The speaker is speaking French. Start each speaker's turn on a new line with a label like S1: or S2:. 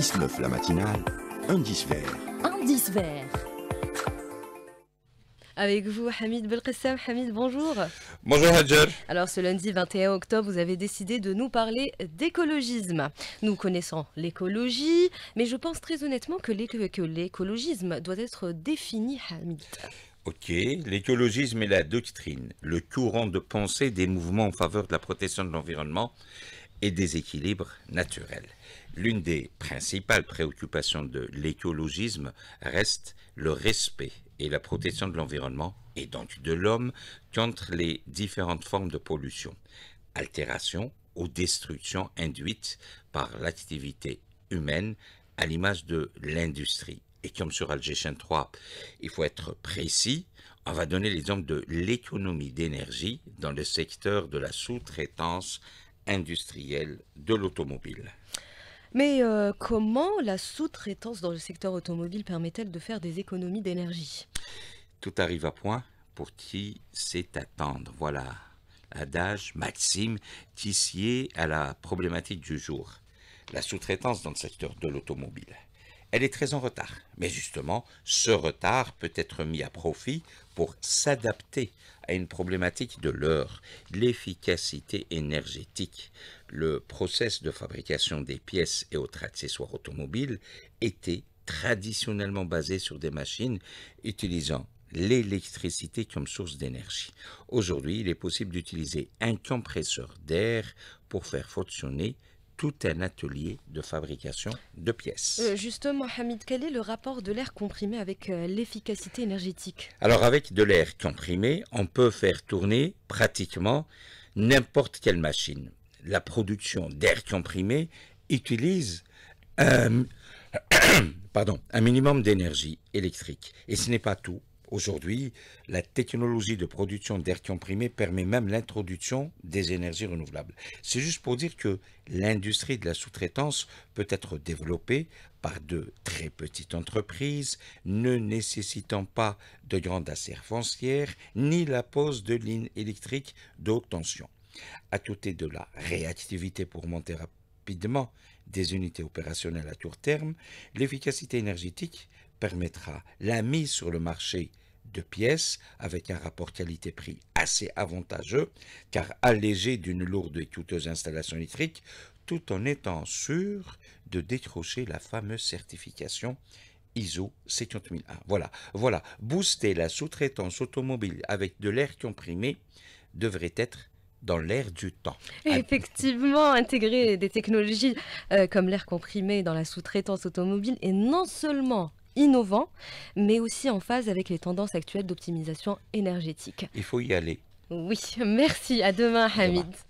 S1: 6-9 la matinale, un vert.
S2: 10 vert. Avec vous, Hamid Belkissam. Hamid, bonjour. Bonjour, Hadjar. Alors, ce lundi 21 octobre, vous avez décidé de nous parler d'écologisme. Nous connaissons l'écologie, mais je pense très honnêtement que l'écologisme doit être défini, Hamid.
S1: Ok, l'écologisme est la doctrine, le courant de pensée des mouvements en faveur de la protection de l'environnement et déséquilibre naturel. L'une des principales préoccupations de l'écologisme reste le respect et la protection de l'environnement et donc de l'homme contre les différentes formes de pollution, altération ou destruction induite par l'activité humaine à l'image de l'industrie. Et comme sur Algéchène 3, il faut être précis, on va donner l'exemple de l'économie d'énergie dans le secteur de la sous-traitance industriel de l'automobile.
S2: Mais euh, comment la sous-traitance dans le secteur automobile permet-elle de faire des économies d'énergie
S1: Tout arrive à point pour qui sait attendre. Voilà adage, maxime, tissé à la problématique du jour, la sous-traitance dans le secteur de l'automobile elle est très en retard. Mais justement, ce retard peut être mis à profit pour s'adapter à une problématique de l'heure, l'efficacité énergétique. Le process de fabrication des pièces et autres accessoires automobiles était traditionnellement basé sur des machines utilisant l'électricité comme source d'énergie. Aujourd'hui, il est possible d'utiliser un compresseur d'air pour faire fonctionner tout un atelier de fabrication de pièces. Euh,
S2: justement, Hamid, quel est le rapport de l'air comprimé avec euh, l'efficacité énergétique
S1: Alors avec de l'air comprimé, on peut faire tourner pratiquement n'importe quelle machine. La production d'air comprimé utilise un minimum d'énergie électrique. Et ce n'est pas tout, Aujourd'hui, la technologie de production d'air comprimé permet même l'introduction des énergies renouvelables. C'est juste pour dire que l'industrie de la sous-traitance peut être développée par de très petites entreprises, ne nécessitant pas de grandes assiette foncières ni la pose de lignes électriques de haute tension. À côté de la réactivité pour monter rapidement des unités opérationnelles à court terme, l'efficacité énergétique permettra la mise sur le marché de pièces avec un rapport qualité-prix assez avantageux, car allégé d'une lourde et coûteuse installation électrique, tout en étant sûr de décrocher la fameuse certification ISO 70001. Voilà, voilà, booster la sous-traitance automobile avec de l'air comprimé devrait être dans l'air du temps.
S2: Effectivement, intégrer des technologies euh, comme l'air comprimé dans la sous-traitance automobile est non seulement innovant, mais aussi en phase avec les tendances actuelles d'optimisation énergétique.
S1: Il faut y aller.
S2: Oui, merci. À demain, Hamid.